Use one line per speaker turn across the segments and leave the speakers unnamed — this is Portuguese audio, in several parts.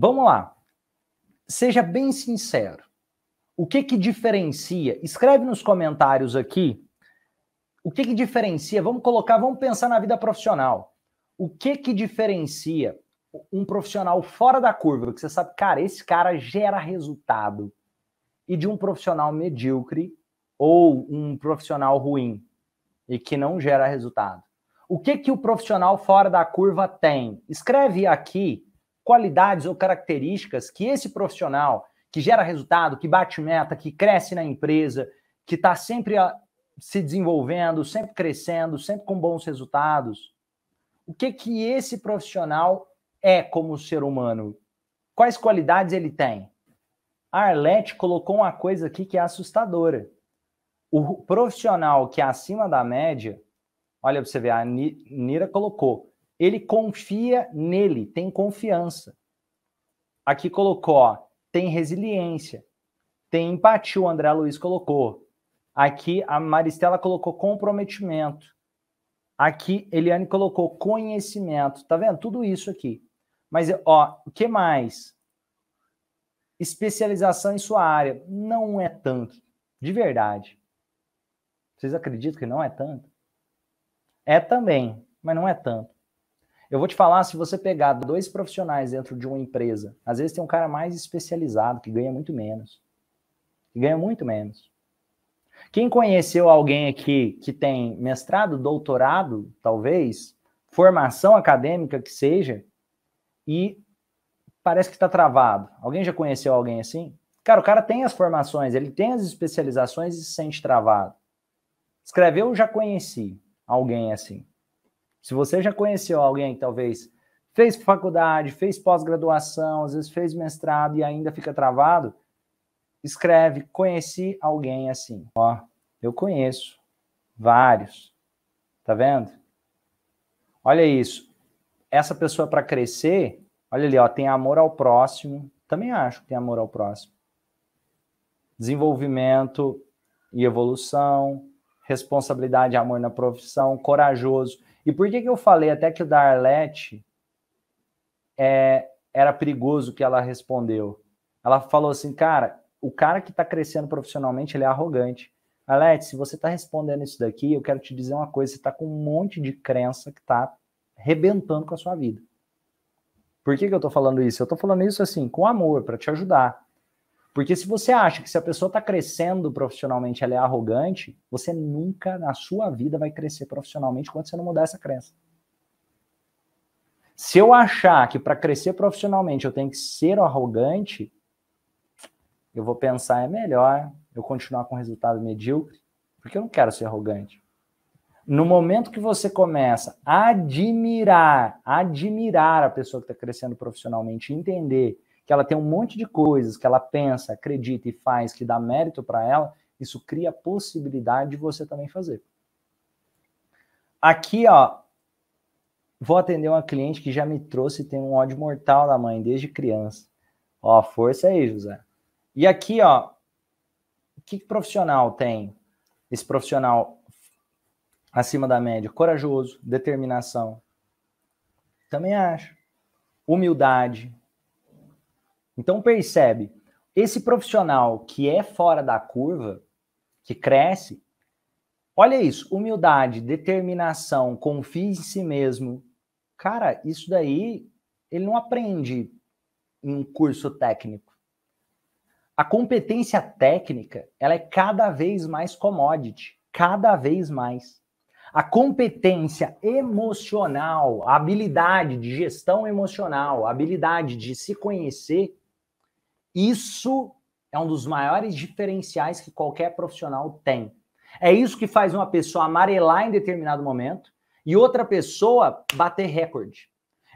Vamos lá. Seja bem sincero. O que que diferencia? Escreve nos comentários aqui. O que que diferencia? Vamos colocar, vamos pensar na vida profissional. O que que diferencia um profissional fora da curva, que você sabe, cara, esse cara gera resultado, e de um profissional medíocre ou um profissional ruim e que não gera resultado? O que que o profissional fora da curva tem? Escreve aqui qualidades ou características que esse profissional que gera resultado, que bate meta, que cresce na empresa, que está sempre ah, se desenvolvendo, sempre crescendo, sempre com bons resultados. O que que esse profissional é como ser humano? Quais qualidades ele tem? A Arlete colocou uma coisa aqui que é assustadora. O profissional que é acima da média, olha para você ver, a Nira colocou, ele confia nele, tem confiança. Aqui colocou, ó, tem resiliência, tem empatia, o André Luiz colocou. Aqui a Maristela colocou comprometimento. Aqui Eliane colocou conhecimento. Tá vendo? Tudo isso aqui. Mas, ó, o que mais? Especialização em sua área. Não é tanto. De verdade. Vocês acreditam que não é tanto? É também, mas não é tanto. Eu vou te falar, se você pegar dois profissionais dentro de uma empresa, às vezes tem um cara mais especializado que ganha muito menos. Que ganha muito menos. Quem conheceu alguém aqui que tem mestrado, doutorado, talvez, formação acadêmica que seja, e parece que está travado. Alguém já conheceu alguém assim? Cara, o cara tem as formações, ele tem as especializações e se sente travado. Escreveu, já conheci alguém assim. Se você já conheceu alguém que talvez fez faculdade, fez pós-graduação, às vezes fez mestrado e ainda fica travado, escreve: conheci alguém assim. Ó, eu conheço vários. Tá vendo? Olha isso. Essa pessoa para crescer, olha ali, ó, tem amor ao próximo. Também acho que tem amor ao próximo. Desenvolvimento e evolução, responsabilidade, amor na profissão, corajoso. E por que, que eu falei até que o da é, era perigoso que ela respondeu? Ela falou assim, cara, o cara que está crescendo profissionalmente, ele é arrogante. Arlete, se você está respondendo isso daqui, eu quero te dizer uma coisa, você está com um monte de crença que está rebentando com a sua vida. Por que, que eu estou falando isso? Eu estou falando isso assim, com amor, para te ajudar. Porque se você acha que se a pessoa está crescendo profissionalmente, ela é arrogante, você nunca na sua vida vai crescer profissionalmente quando você não mudar essa crença. Se eu achar que para crescer profissionalmente eu tenho que ser arrogante, eu vou pensar é melhor eu continuar com resultado medíocre, porque eu não quero ser arrogante. No momento que você começa a admirar, admirar a pessoa que está crescendo profissionalmente, entender que ela tem um monte de coisas que ela pensa, acredita e faz que dá mérito para ela, isso cria a possibilidade de você também fazer. Aqui, ó, vou atender uma cliente que já me trouxe tem um ódio mortal da mãe desde criança. Ó, força aí, José. E aqui, ó, que profissional tem? Esse profissional acima da média, corajoso, determinação. Também acho. Humildade, então percebe, esse profissional que é fora da curva, que cresce, olha isso, humildade, determinação, confie em si mesmo. Cara, isso daí ele não aprende em um curso técnico. A competência técnica, ela é cada vez mais commodity, cada vez mais. A competência emocional, a habilidade de gestão emocional, a habilidade de se conhecer, isso é um dos maiores diferenciais que qualquer profissional tem. É isso que faz uma pessoa amarelar em determinado momento e outra pessoa bater recorde.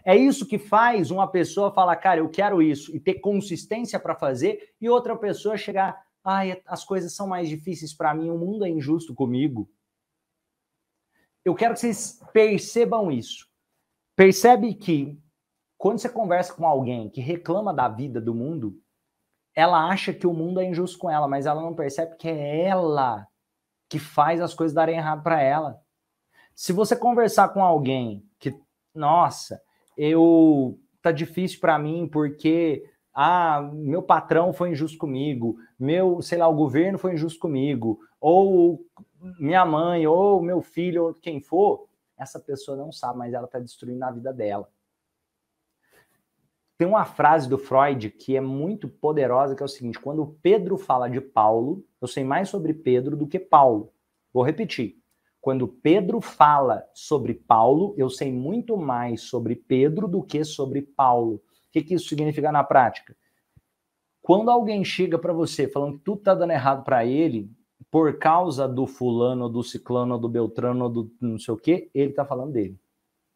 É isso que faz uma pessoa falar, cara, eu quero isso e ter consistência para fazer e outra pessoa chegar, ai, as coisas são mais difíceis para mim, o mundo é injusto comigo. Eu quero que vocês percebam isso. Percebe que quando você conversa com alguém que reclama da vida do mundo, ela acha que o mundo é injusto com ela, mas ela não percebe que é ela que faz as coisas darem errado para ela. Se você conversar com alguém que, nossa, eu tá difícil para mim porque ah, meu patrão foi injusto comigo, meu, sei lá, o governo foi injusto comigo, ou minha mãe, ou meu filho, ou quem for, essa pessoa não sabe, mas ela tá destruindo a vida dela. Tem uma frase do Freud que é muito poderosa, que é o seguinte: quando Pedro fala de Paulo, eu sei mais sobre Pedro do que Paulo. Vou repetir. Quando Pedro fala sobre Paulo, eu sei muito mais sobre Pedro do que sobre Paulo. O que, que isso significa na prática? Quando alguém chega para você falando que tudo está dando errado para ele, por causa do fulano, do ciclano, do beltrano, do não sei o quê, ele está falando dele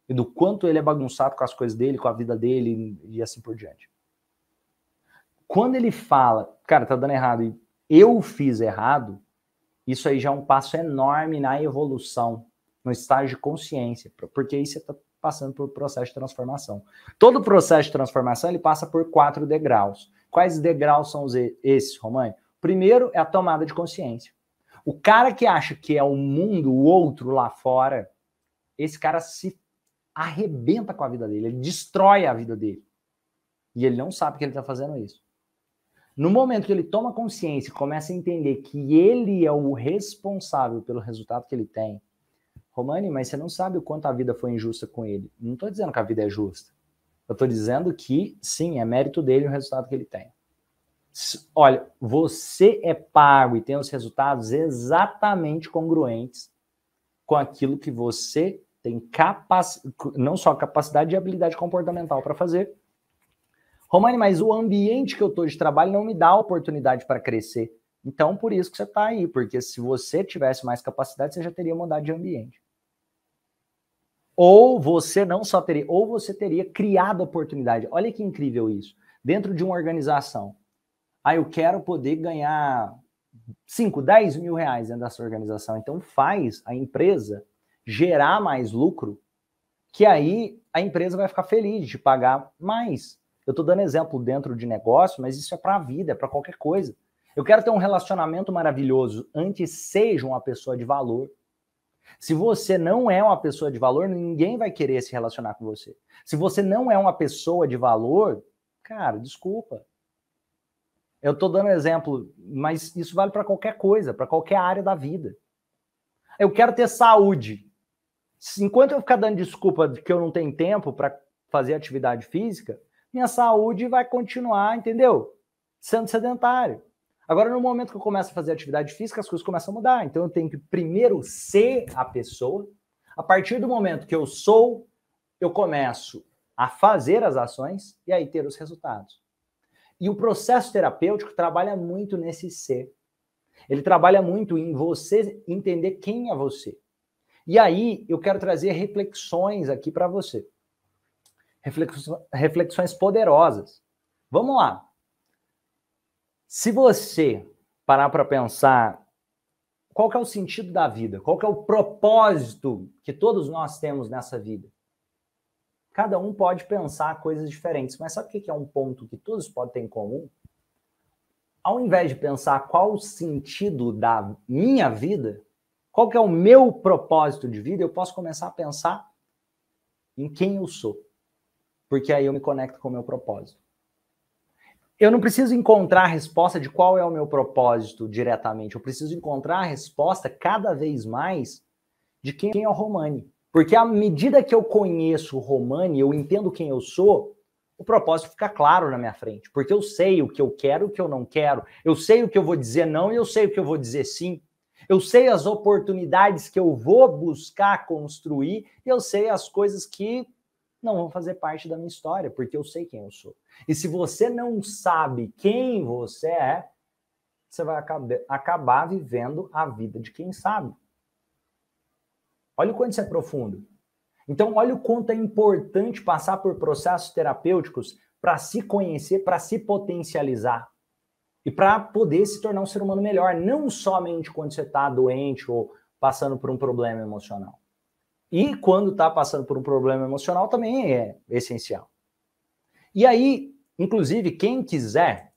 e do quanto ele é bagunçado com as coisas dele, com a vida dele e assim por diante. Quando ele fala, cara, tá dando errado e eu fiz errado, isso aí já é um passo enorme na evolução, no estágio de consciência, porque aí você está passando por processo de transformação. Todo processo de transformação ele passa por quatro degraus. Quais degraus são esses, Romani? Primeiro é a tomada de consciência. O cara que acha que é o mundo, o outro lá fora, esse cara se arrebenta com a vida dele, ele destrói a vida dele. E ele não sabe que ele está fazendo isso. No momento que ele toma consciência e começa a entender que ele é o responsável pelo resultado que ele tem, Romani, mas você não sabe o quanto a vida foi injusta com ele. Não estou dizendo que a vida é justa. Eu estou dizendo que, sim, é mérito dele o resultado que ele tem. Olha, você é pago e tem os resultados exatamente congruentes com aquilo que você tem capac... não só capacidade e habilidade comportamental para fazer. Romani, mas o ambiente que eu estou de trabalho não me dá oportunidade para crescer. Então, por isso que você está aí, porque se você tivesse mais capacidade, você já teria mudado de ambiente. Ou você não só teria, ou você teria criado oportunidade. Olha que incrível isso. Dentro de uma organização. Ah, eu quero poder ganhar 5, 10 mil reais dentro dessa organização. Então faz a empresa gerar mais lucro, que aí a empresa vai ficar feliz de pagar mais. Eu estou dando exemplo dentro de negócio, mas isso é para a vida, é para qualquer coisa. Eu quero ter um relacionamento maravilhoso. Antes seja uma pessoa de valor. Se você não é uma pessoa de valor, ninguém vai querer se relacionar com você. Se você não é uma pessoa de valor, cara, desculpa. Eu estou dando exemplo, mas isso vale para qualquer coisa, para qualquer área da vida. Eu quero ter saúde enquanto eu ficar dando desculpa de que eu não tenho tempo para fazer atividade física, minha saúde vai continuar, entendeu? Sendo sedentário. Agora, no momento que eu começo a fazer atividade física, as coisas começam a mudar. Então, eu tenho que primeiro ser a pessoa. A partir do momento que eu sou, eu começo a fazer as ações e aí ter os resultados. E o processo terapêutico trabalha muito nesse ser. Ele trabalha muito em você entender quem é você. E aí eu quero trazer reflexões aqui para você. Reflexões poderosas. Vamos lá. Se você parar para pensar qual é o sentido da vida, qual é o propósito que todos nós temos nessa vida, cada um pode pensar coisas diferentes. Mas sabe o que é um ponto que todos podem ter em comum? Ao invés de pensar qual o sentido da minha vida, qual que é o meu propósito de vida? Eu posso começar a pensar em quem eu sou. Porque aí eu me conecto com o meu propósito. Eu não preciso encontrar a resposta de qual é o meu propósito diretamente. Eu preciso encontrar a resposta cada vez mais de quem é o Romani. Porque à medida que eu conheço o Romani, eu entendo quem eu sou, o propósito fica claro na minha frente. Porque eu sei o que eu quero, o que eu não quero. Eu sei o que eu vou dizer não e eu sei o que eu vou dizer sim. Eu sei as oportunidades que eu vou buscar construir e eu sei as coisas que não vão fazer parte da minha história, porque eu sei quem eu sou. E se você não sabe quem você é, você vai acabar vivendo a vida de quem sabe. Olha o quanto isso é profundo. Então, olha o quanto é importante passar por processos terapêuticos para se conhecer, para se potencializar e para poder se tornar um ser humano melhor, não somente quando você está doente ou passando por um problema emocional. E quando está passando por um problema emocional também é essencial. E aí, inclusive, quem quiser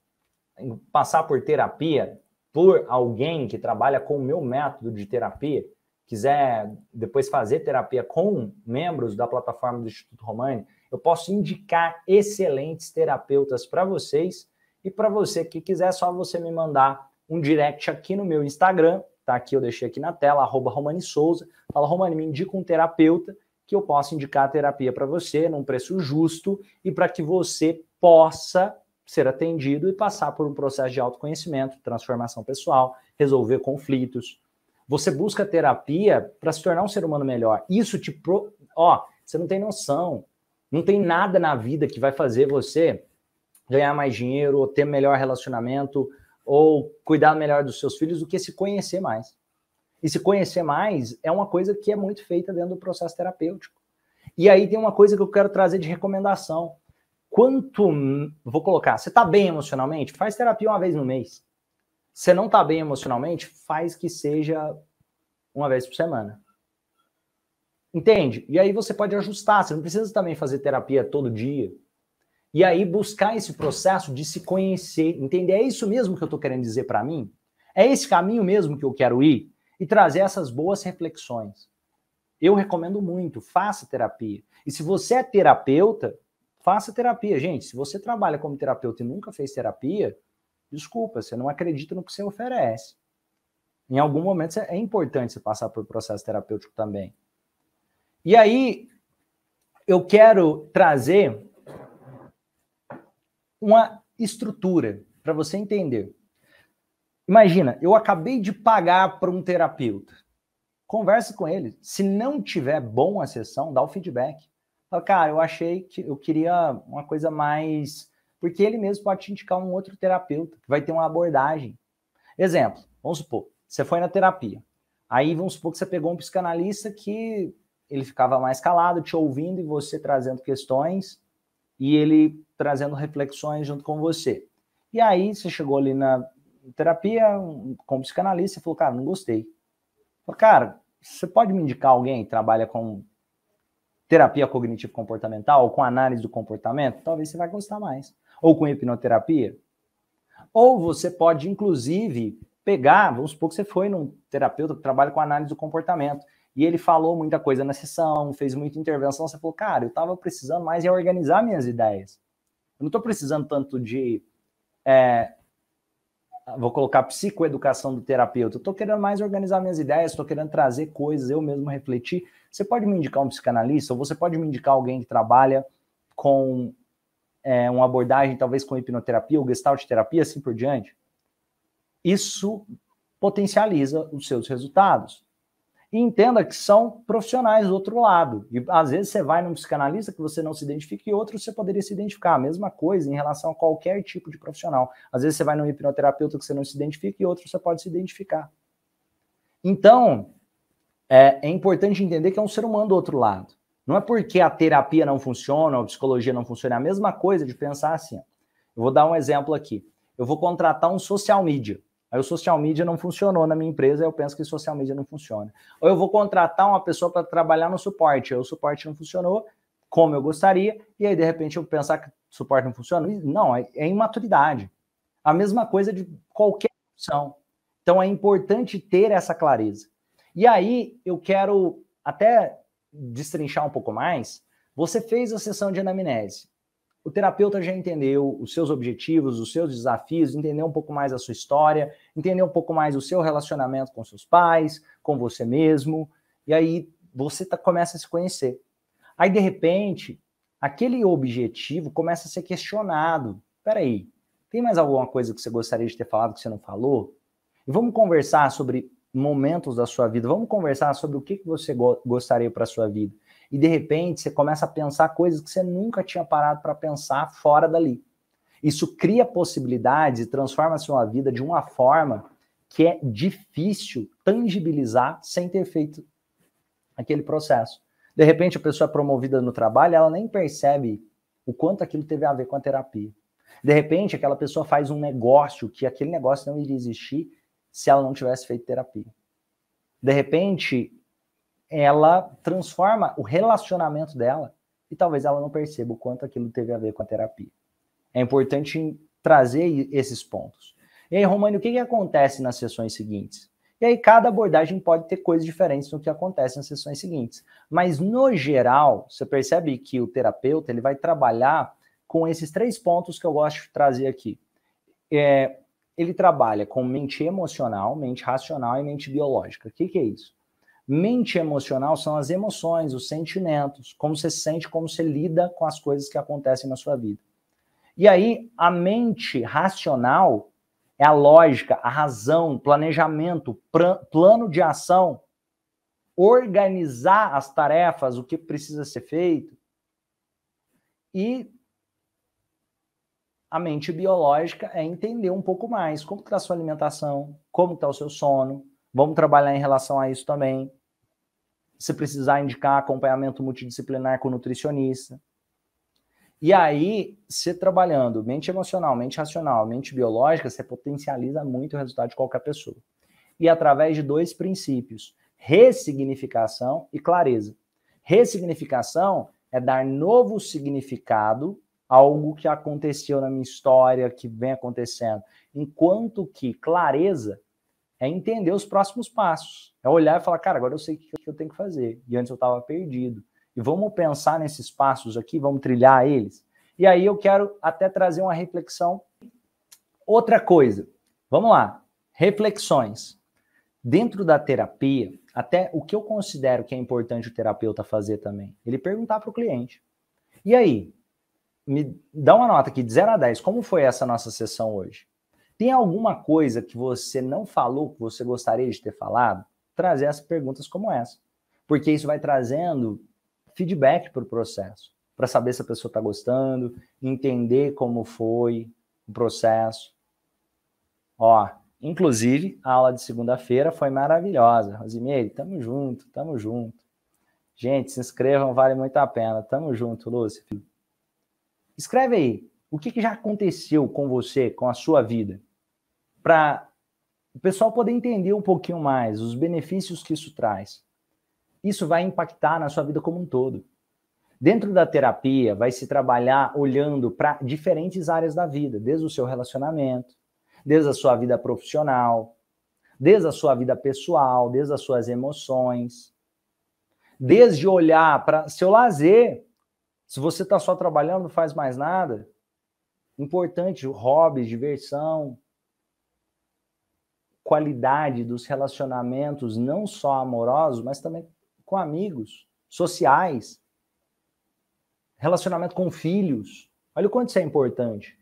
passar por terapia, por alguém que trabalha com o meu método de terapia, quiser depois fazer terapia com membros da plataforma do Instituto Romani, eu posso indicar excelentes terapeutas para vocês e para você que quiser, é só você me mandar um direct aqui no meu Instagram, tá aqui, eu deixei aqui na tela, arroba Romani Souza. Fala, Romani, me indica um terapeuta que eu possa indicar a terapia para você num preço justo e para que você possa ser atendido e passar por um processo de autoconhecimento, transformação pessoal, resolver conflitos. Você busca terapia para se tornar um ser humano melhor. Isso te pro... ó, você não tem noção. Não tem nada na vida que vai fazer você ganhar mais dinheiro, ou ter melhor relacionamento, ou cuidar melhor dos seus filhos, do que se conhecer mais. E se conhecer mais é uma coisa que é muito feita dentro do processo terapêutico. E aí tem uma coisa que eu quero trazer de recomendação. Quanto, vou colocar, você está bem emocionalmente? Faz terapia uma vez no mês. Você não está bem emocionalmente? Faz que seja uma vez por semana. Entende? E aí você pode ajustar, você não precisa também fazer terapia todo dia. E aí buscar esse processo de se conhecer, entender, é isso mesmo que eu estou querendo dizer para mim? É esse caminho mesmo que eu quero ir? E trazer essas boas reflexões. Eu recomendo muito, faça terapia. E se você é terapeuta, faça terapia. Gente, se você trabalha como terapeuta e nunca fez terapia, desculpa, você não acredita no que você oferece. Em algum momento é importante você passar por processo terapêutico também. E aí, eu quero trazer uma estrutura para você entender. Imagina, eu acabei de pagar para um terapeuta. Converse com ele. Se não tiver bom a sessão, dá o feedback. Fala, cara, eu achei que eu queria uma coisa mais. Porque ele mesmo pode te indicar um outro terapeuta, que vai ter uma abordagem. Exemplo, vamos supor, você foi na terapia. Aí vamos supor que você pegou um psicanalista que ele ficava mais calado, te ouvindo e você trazendo questões, e ele trazendo reflexões junto com você. E aí você chegou ali na terapia com psicanalista e falou, cara, não gostei. Falei, cara, você pode me indicar alguém que trabalha com terapia cognitivo-comportamental, ou com análise do comportamento? Talvez você vai gostar mais. Ou com hipnoterapia. Ou você pode, inclusive, pegar, vamos supor que você foi num terapeuta que trabalha com análise do comportamento, e ele falou muita coisa na sessão, fez muita intervenção, você falou, cara, eu tava precisando mais organizar minhas ideias. Eu não estou precisando tanto de. É, vou colocar psicoeducação do terapeuta. estou querendo mais organizar minhas ideias, estou querendo trazer coisas, eu mesmo refletir. Você pode me indicar um psicanalista, ou você pode me indicar alguém que trabalha com é, uma abordagem, talvez com hipnoterapia ou gestalt terapia, assim por diante. Isso potencializa os seus resultados e entenda que são profissionais do outro lado. E às vezes você vai num psicanalista que você não se identifica e outro você poderia se identificar. A mesma coisa em relação a qualquer tipo de profissional. Às vezes você vai num hipnoterapeuta que você não se identifica e outro você pode se identificar. Então, é, é importante entender que é um ser humano do outro lado. Não é porque a terapia não funciona ou a psicologia não funciona. É a mesma coisa de pensar assim. Eu vou dar um exemplo aqui. Eu vou contratar um social media Aí o social media não funcionou na minha empresa, eu penso que social media não funciona. Ou eu vou contratar uma pessoa para trabalhar no suporte, aí o suporte não funcionou como eu gostaria, e aí de repente eu pensar que o suporte não funciona. Não, é, é imaturidade. A mesma coisa de qualquer opção. Então é importante ter essa clareza. E aí eu quero até destrinchar um pouco mais. Você fez a sessão de anamnese o terapeuta já entendeu os seus objetivos, os seus desafios, entendeu um pouco mais a sua história, entendeu um pouco mais o seu relacionamento com seus pais, com você mesmo, e aí você tá, começa a se conhecer. Aí, de repente, aquele objetivo começa a ser questionado. Peraí, tem mais alguma coisa que você gostaria de ter falado que você não falou? E vamos conversar sobre momentos da sua vida, vamos conversar sobre o que, que você go gostaria para a sua vida e de repente você começa a pensar coisas que você nunca tinha parado para pensar fora dali. Isso cria possibilidades e transforma a sua vida de uma forma que é difícil tangibilizar sem ter feito aquele processo. De repente, a pessoa é promovida no trabalho, ela nem percebe o quanto aquilo teve a ver com a terapia. De repente, aquela pessoa faz um negócio que aquele negócio não iria existir se ela não tivesse feito terapia. De repente, ela transforma o relacionamento dela e talvez ela não perceba o quanto aquilo teve a ver com a terapia. É importante trazer esses pontos. E aí, Romani, o que, que acontece nas sessões seguintes? E aí, cada abordagem pode ter coisas diferentes no que acontece nas sessões seguintes. Mas, no geral, você percebe que o terapeuta ele vai trabalhar com esses três pontos que eu gosto de trazer aqui. É, ele trabalha com mente emocional, mente racional e mente biológica. O que, que é isso? Mente emocional são as emoções, os sentimentos, como você sente, como você lida com as coisas que acontecem na sua vida. E aí, a mente racional é a lógica, a razão, planejamento, plano de ação, organizar as tarefas, o que precisa ser feito. E a mente biológica é entender um pouco mais como está a sua alimentação, como está o seu sono. Vamos trabalhar em relação a isso também se precisar indicar acompanhamento multidisciplinar com nutricionista. E aí, você trabalhando mente emocional, mente racional, mente biológica, você potencializa muito o resultado de qualquer pessoa. E através de dois princípios: ressignificação e clareza. Ressignificação é dar novo significado a algo que aconteceu na minha história, que vem acontecendo, enquanto que clareza é entender os próximos passos. É olhar e falar, cara, agora eu sei o que eu tenho que fazer. E antes eu estava perdido. E vamos pensar nesses passos aqui, vamos trilhar eles. E aí eu quero até trazer uma reflexão. Outra coisa, vamos lá, reflexões. Dentro da terapia, até o que eu considero que é importante o terapeuta fazer também, ele perguntar para o cliente. E aí, me dá uma nota aqui de 0 a 10, como foi essa nossa sessão hoje? Tem alguma coisa que você não falou que você gostaria de ter falado? Trazer as perguntas como essa. Porque isso vai trazendo feedback para o processo, para saber se a pessoa está gostando, entender como foi o processo. Ó, inclusive, a aula de segunda-feira foi maravilhosa. Rosimeire, tamo junto, tamo junto. Gente, se inscrevam, vale muito a pena. Tamo junto, Lúcio. Escreve aí, o que, que já aconteceu com você, com a sua vida? para o pessoal poder entender um pouquinho mais os benefícios que isso traz. Isso vai impactar na sua vida como um todo. Dentro da terapia, vai se trabalhar olhando para diferentes áreas da vida, desde o seu relacionamento, desde a sua vida profissional, desde a sua vida pessoal, desde as suas emoções, desde olhar para seu lazer. Se você está só trabalhando, não faz mais nada. Importante, hobbies, diversão, qualidade dos relacionamentos, não só amorosos, mas também com amigos, sociais, relacionamento com filhos. Olha o quanto isso é importante.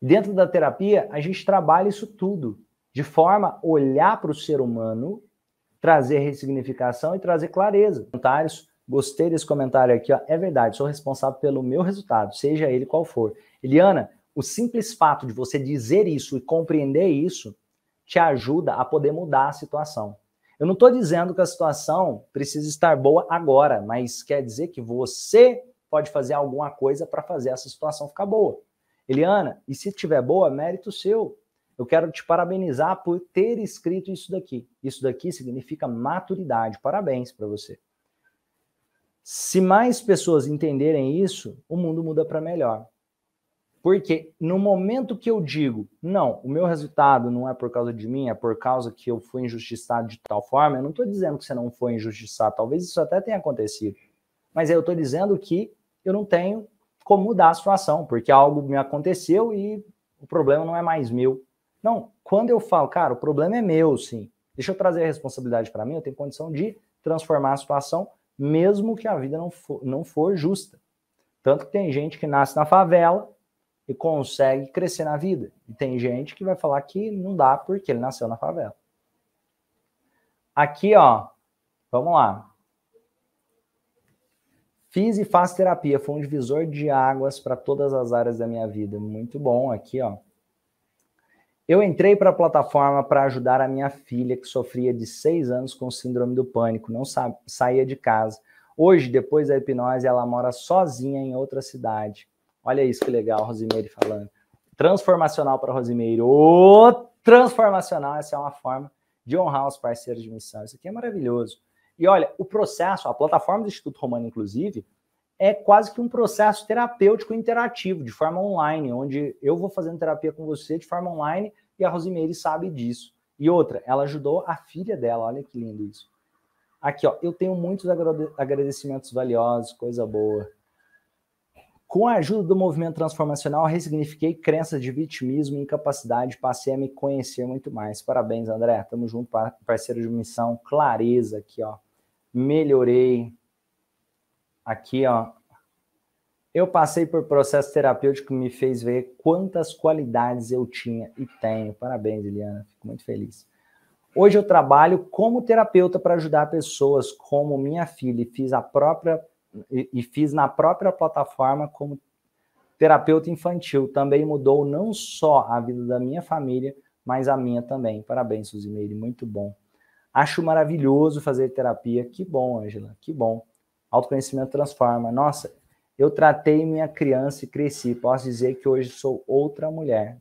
Dentro da terapia, a gente trabalha isso tudo, de forma a olhar para o ser humano, trazer ressignificação e trazer clareza. Comentários, gostei desse comentário aqui, ó. é verdade, sou responsável pelo meu resultado, seja ele qual for. Eliana, o simples fato de você dizer isso e compreender isso te ajuda a poder mudar a situação. Eu não estou dizendo que a situação precisa estar boa agora, mas quer dizer que você pode fazer alguma coisa para fazer essa situação ficar boa. Eliana, e se tiver boa, mérito seu. Eu quero te parabenizar por ter escrito isso daqui. Isso daqui significa maturidade. Parabéns para você. Se mais pessoas entenderem isso, o mundo muda para melhor. Porque no momento que eu digo, não, o meu resultado não é por causa de mim, é por causa que eu fui injustiçado de tal forma, eu não estou dizendo que você não foi injustiçado, talvez isso até tenha acontecido. Mas eu estou dizendo que eu não tenho como mudar a situação, porque algo me aconteceu e o problema não é mais meu. Não, quando eu falo, cara, o problema é meu, sim. Deixa eu trazer a responsabilidade para mim, eu tenho condição de transformar a situação, mesmo que a vida não for, não for justa. Tanto que tem gente que nasce na favela e consegue crescer na vida. E tem gente que vai falar que não dá porque ele nasceu na favela. Aqui, ó, vamos lá. Fiz e faço terapia, foi um divisor de águas para todas as áreas da minha vida. Muito bom aqui, ó. Eu entrei para a plataforma para ajudar a minha filha que sofria de seis anos com síndrome do pânico, não sa saía de casa. Hoje, depois da hipnose, ela mora sozinha em outra cidade Olha isso que legal, Rosimeire falando. Transformacional para Rosimeire. Ô, oh, transformacional, essa é uma forma de honrar os parceiros de missão. Isso aqui é maravilhoso. E olha, o processo, a plataforma do Instituto Romano, inclusive, é quase que um processo terapêutico interativo, de forma online, onde eu vou fazendo terapia com você de forma online e a Rosimeire sabe disso. E outra, ela ajudou a filha dela, olha que lindo isso. Aqui, ó, eu tenho muitos agradecimentos valiosos, coisa boa. Com a ajuda do movimento transformacional, ressignifiquei crenças de vitimismo e incapacidade, passei a me conhecer muito mais. Parabéns, André. Tamo junto, parceiro de missão. Clareza aqui, ó. Melhorei. Aqui, ó. Eu passei por processo terapêutico que me fez ver quantas qualidades eu tinha e tenho. Parabéns, Eliana. Fico muito feliz. Hoje eu trabalho como terapeuta para ajudar pessoas como minha filha e fiz a própria e, e fiz na própria plataforma como terapeuta infantil. Também mudou não só a vida da minha família, mas a minha também. Parabéns, Suzy Meire, muito bom. Acho maravilhoso fazer terapia. Que bom, Angela, que bom. Autoconhecimento transforma. Nossa, eu tratei minha criança e cresci. Posso dizer que hoje sou outra mulher.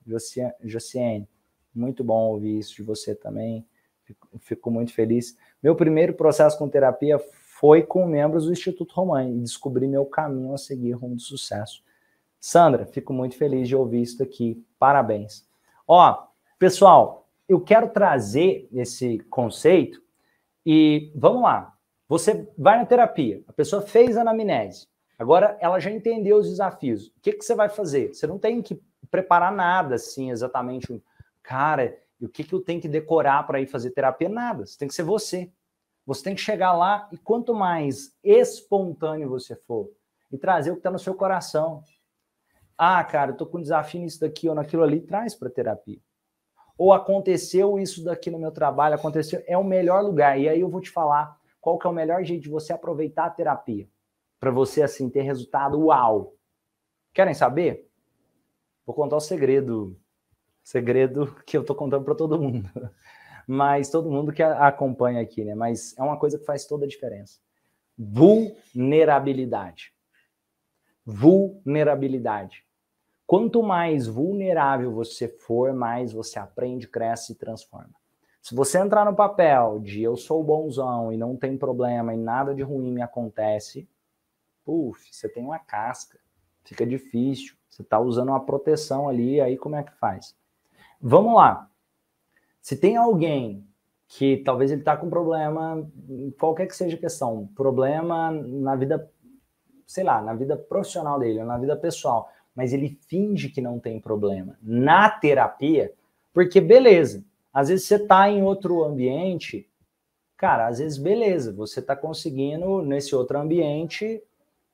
Josiane, muito bom ouvir isso de você também. Fico, fico muito feliz. Meu primeiro processo com terapia foi com membros do Instituto Romani e descobri meu caminho a seguir rumo de sucesso. Sandra, fico muito feliz de ouvir isso aqui. Parabéns. Ó, pessoal, eu quero trazer esse conceito e vamos lá. Você vai na terapia, a pessoa fez a anamnese, agora ela já entendeu os desafios. O que, que você vai fazer? Você não tem que preparar nada assim, exatamente. Cara, e o que, que eu tenho que decorar para ir fazer terapia? Nada. Você tem que ser você. Você tem que chegar lá e quanto mais espontâneo você for e trazer o que está no seu coração. Ah, cara, eu tô com um desafio nisso daqui ou naquilo ali, traz para terapia. Ou aconteceu isso daqui no meu trabalho, aconteceu, é o melhor lugar. E aí eu vou te falar qual que é o melhor jeito de você aproveitar a terapia para você assim ter resultado uau. Querem saber? Vou contar o segredo, segredo que eu tô contando para todo mundo. mas todo mundo que a, acompanha aqui, né? Mas é uma coisa que faz toda a diferença. Vulnerabilidade. Vulnerabilidade. Quanto mais vulnerável você for, mais você aprende, cresce e transforma. Se você entrar no papel de eu sou bonzão e não tem problema e nada de ruim me acontece, puf, você tem uma casca, fica difícil. Você está usando uma proteção ali, aí como é que faz? Vamos lá. Se tem alguém que talvez ele está com problema, qualquer que seja a questão, problema na vida, sei lá, na vida profissional dele, ou na vida pessoal, mas ele finge que não tem problema na terapia, porque beleza, às vezes você está em outro ambiente, cara, às vezes beleza, você está conseguindo nesse outro ambiente,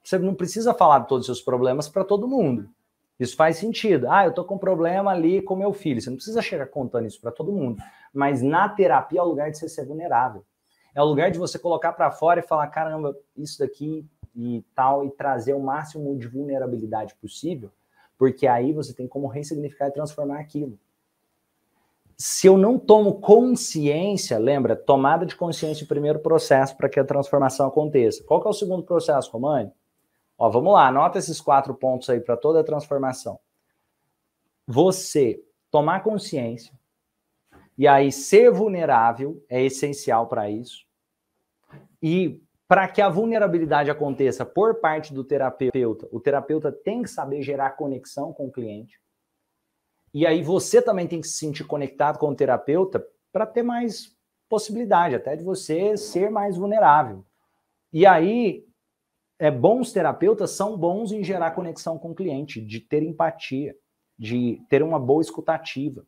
você não precisa falar de todos os seus problemas para todo mundo. Isso faz sentido. Ah, eu tô com problema ali com meu filho. Você não precisa chegar contando isso para todo mundo. Mas na terapia é o lugar de você ser vulnerável. É o lugar de você colocar para fora e falar: caramba, isso daqui e tal, e trazer o máximo de vulnerabilidade possível, porque aí você tem como ressignificar e transformar aquilo. Se eu não tomo consciência, lembra, tomada de consciência é o primeiro processo para que a transformação aconteça. Qual que é o segundo processo, Romani? Ó, vamos lá, anota esses quatro pontos aí para toda a transformação. Você tomar consciência, e aí ser vulnerável é essencial para isso. E para que a vulnerabilidade aconteça por parte do terapeuta, o terapeuta tem que saber gerar conexão com o cliente. E aí você também tem que se sentir conectado com o terapeuta para ter mais possibilidade até de você ser mais vulnerável. E aí é, bons terapeutas são bons em gerar conexão com o cliente, de ter empatia, de ter uma boa escutativa,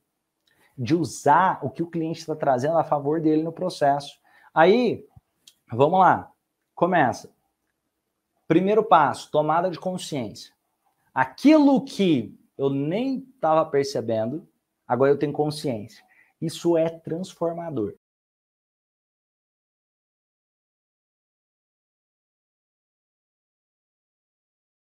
de usar o que o cliente está trazendo a favor dele no processo. Aí, vamos lá, começa. Primeiro passo, tomada de consciência. Aquilo que eu nem estava percebendo, agora eu tenho consciência. Isso é transformador.